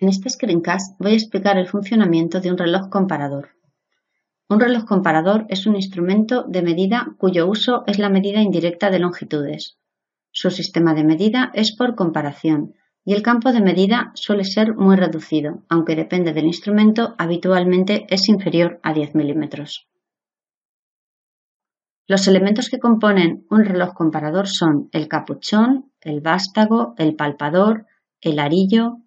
En este screencast voy a explicar el funcionamiento de un reloj comparador. Un reloj comparador es un instrumento de medida cuyo uso es la medida indirecta de longitudes. Su sistema de medida es por comparación y el campo de medida suele ser muy reducido, aunque depende del instrumento, habitualmente es inferior a 10 milímetros. Los elementos que componen un reloj comparador son el capuchón, el vástago, el palpador, el arillo,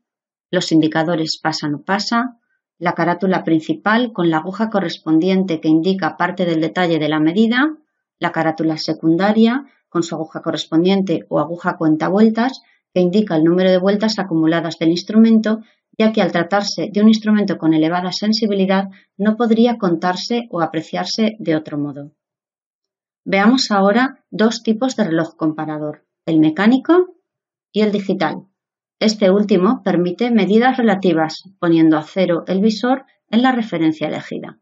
los indicadores pasa no pasa, la carátula principal con la aguja correspondiente que indica parte del detalle de la medida, la carátula secundaria con su aguja correspondiente o aguja cuenta vueltas que indica el número de vueltas acumuladas del instrumento, ya que al tratarse de un instrumento con elevada sensibilidad no podría contarse o apreciarse de otro modo. Veamos ahora dos tipos de reloj comparador, el mecánico y el digital. Este último permite medidas relativas, poniendo a cero el visor en la referencia elegida.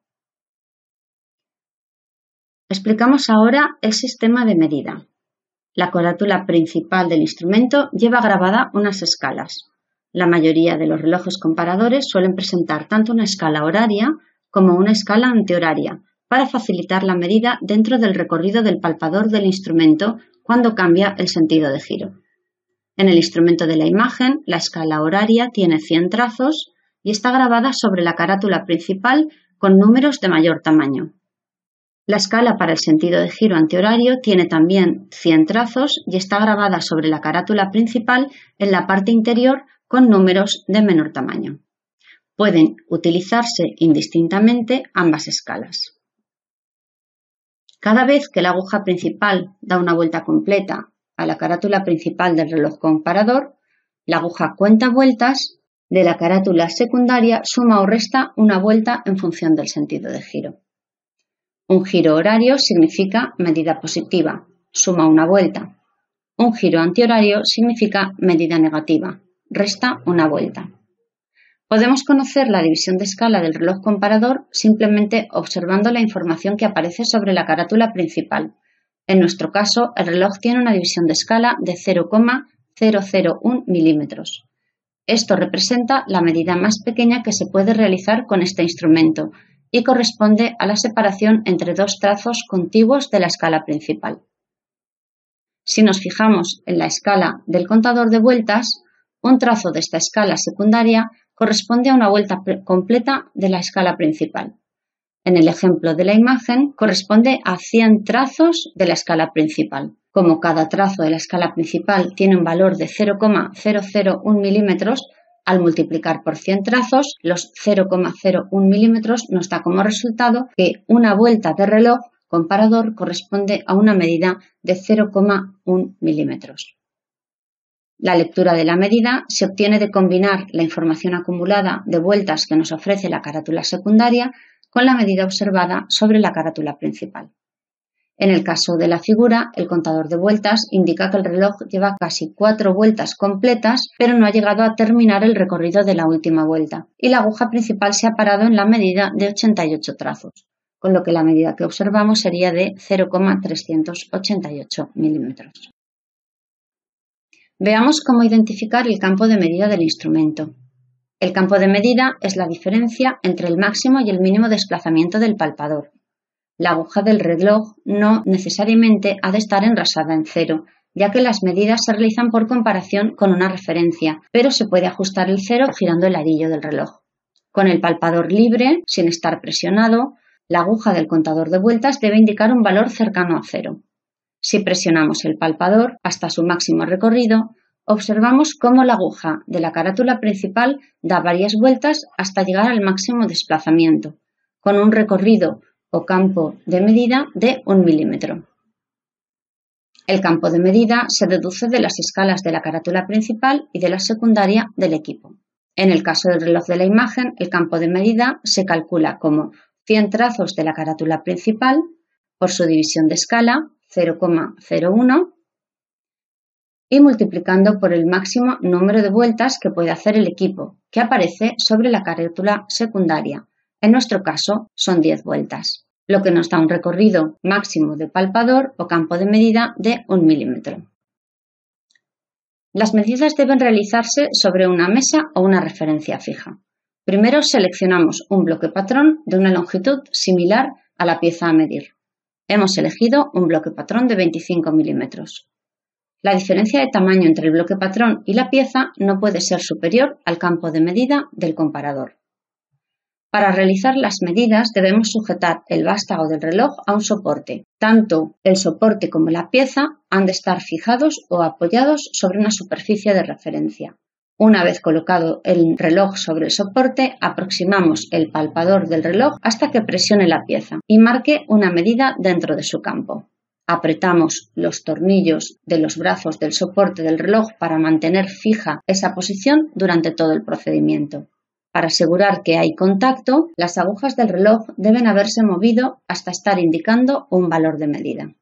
Explicamos ahora el sistema de medida. La corátula principal del instrumento lleva grabada unas escalas. La mayoría de los relojes comparadores suelen presentar tanto una escala horaria como una escala antihoraria para facilitar la medida dentro del recorrido del palpador del instrumento cuando cambia el sentido de giro. En el instrumento de la imagen, la escala horaria tiene 100 trazos y está grabada sobre la carátula principal con números de mayor tamaño. La escala para el sentido de giro antihorario tiene también 100 trazos y está grabada sobre la carátula principal en la parte interior con números de menor tamaño. Pueden utilizarse indistintamente ambas escalas. Cada vez que la aguja principal da una vuelta completa a la carátula principal del reloj comparador, la aguja cuenta vueltas, de la carátula secundaria suma o resta una vuelta en función del sentido de giro. Un giro horario significa medida positiva, suma una vuelta. Un giro antihorario significa medida negativa, resta una vuelta. Podemos conocer la división de escala del reloj comparador simplemente observando la información que aparece sobre la carátula principal, en nuestro caso, el reloj tiene una división de escala de 0,001 milímetros. Esto representa la medida más pequeña que se puede realizar con este instrumento y corresponde a la separación entre dos trazos contiguos de la escala principal. Si nos fijamos en la escala del contador de vueltas, un trazo de esta escala secundaria corresponde a una vuelta completa de la escala principal en el ejemplo de la imagen, corresponde a 100 trazos de la escala principal. Como cada trazo de la escala principal tiene un valor de 0,001 milímetros, al multiplicar por 100 trazos, los 0,01 milímetros nos da como resultado que una vuelta de reloj comparador corresponde a una medida de 0,1 milímetros. La lectura de la medida se obtiene de combinar la información acumulada de vueltas que nos ofrece la carátula secundaria con la medida observada sobre la carátula principal. En el caso de la figura, el contador de vueltas indica que el reloj lleva casi cuatro vueltas completas, pero no ha llegado a terminar el recorrido de la última vuelta, y la aguja principal se ha parado en la medida de 88 trazos, con lo que la medida que observamos sería de 0,388 milímetros. Veamos cómo identificar el campo de medida del instrumento. El campo de medida es la diferencia entre el máximo y el mínimo desplazamiento del palpador. La aguja del reloj no necesariamente ha de estar enrasada en cero, ya que las medidas se realizan por comparación con una referencia, pero se puede ajustar el cero girando el arillo del reloj. Con el palpador libre, sin estar presionado, la aguja del contador de vueltas debe indicar un valor cercano a cero. Si presionamos el palpador hasta su máximo recorrido, observamos cómo la aguja de la carátula principal da varias vueltas hasta llegar al máximo desplazamiento, con un recorrido o campo de medida de un milímetro. El campo de medida se deduce de las escalas de la carátula principal y de la secundaria del equipo. En el caso del reloj de la imagen, el campo de medida se calcula como 100 trazos de la carátula principal por su división de escala 0,01 y multiplicando por el máximo número de vueltas que puede hacer el equipo, que aparece sobre la carátula secundaria. En nuestro caso son 10 vueltas, lo que nos da un recorrido máximo de palpador o campo de medida de 1 milímetro. Las medidas deben realizarse sobre una mesa o una referencia fija. Primero seleccionamos un bloque patrón de una longitud similar a la pieza a medir. Hemos elegido un bloque patrón de 25 milímetros. La diferencia de tamaño entre el bloque patrón y la pieza no puede ser superior al campo de medida del comparador. Para realizar las medidas debemos sujetar el vástago del reloj a un soporte. Tanto el soporte como la pieza han de estar fijados o apoyados sobre una superficie de referencia. Una vez colocado el reloj sobre el soporte, aproximamos el palpador del reloj hasta que presione la pieza y marque una medida dentro de su campo apretamos los tornillos de los brazos del soporte del reloj para mantener fija esa posición durante todo el procedimiento. Para asegurar que hay contacto, las agujas del reloj deben haberse movido hasta estar indicando un valor de medida.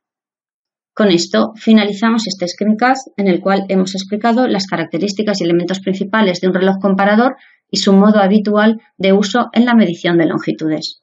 Con esto finalizamos este screencast en el cual hemos explicado las características y elementos principales de un reloj comparador y su modo habitual de uso en la medición de longitudes.